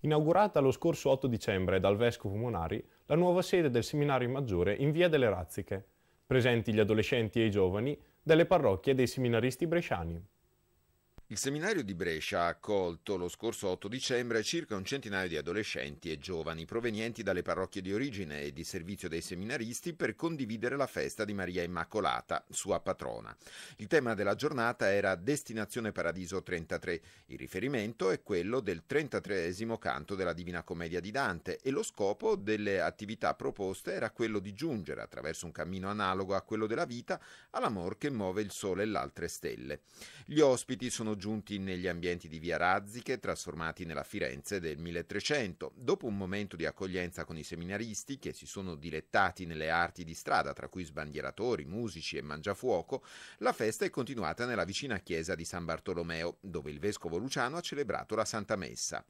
Inaugurata lo scorso 8 dicembre dal Vescovo Monari, la nuova sede del Seminario Maggiore in Via delle Razziche, presenti gli adolescenti e i giovani delle parrocchie dei seminaristi bresciani. Il seminario di Brescia ha accolto lo scorso 8 dicembre circa un centinaio di adolescenti e giovani provenienti dalle parrocchie di origine e di servizio dei seminaristi per condividere la festa di Maria Immacolata, sua patrona. Il tema della giornata era Destinazione Paradiso 33. Il riferimento è quello del 33 canto della Divina Commedia di Dante e lo scopo delle attività proposte era quello di giungere, attraverso un cammino analogo a quello della vita, all'amor che muove il sole e le altre stelle. Gli ospiti sono giunti negli ambienti di Via Razziche, trasformati nella Firenze del 1300. Dopo un momento di accoglienza con i seminaristi, che si sono dilettati nelle arti di strada, tra cui sbandieratori, musici e mangiafuoco, la festa è continuata nella vicina chiesa di San Bartolomeo, dove il vescovo Luciano ha celebrato la Santa Messa.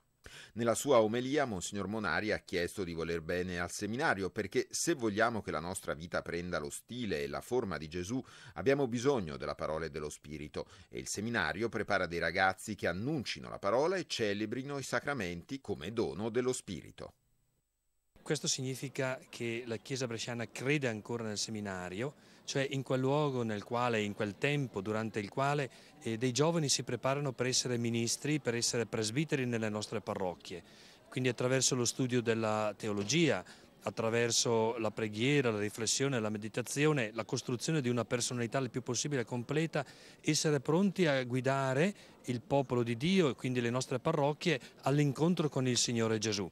Nella sua omelia Monsignor Monari ha chiesto di voler bene al seminario perché se vogliamo che la nostra vita prenda lo stile e la forma di Gesù abbiamo bisogno della parola e dello Spirito e il seminario prepara dei ragazzi che annuncino la parola e celebrino i sacramenti come dono dello Spirito. Questo significa che la Chiesa bresciana crede ancora nel seminario, cioè in quel luogo nel quale, in quel tempo durante il quale eh, dei giovani si preparano per essere ministri, per essere presbiteri nelle nostre parrocchie. Quindi attraverso lo studio della teologia, attraverso la preghiera, la riflessione, la meditazione, la costruzione di una personalità il più possibile completa, essere pronti a guidare il popolo di Dio e quindi le nostre parrocchie all'incontro con il Signore Gesù.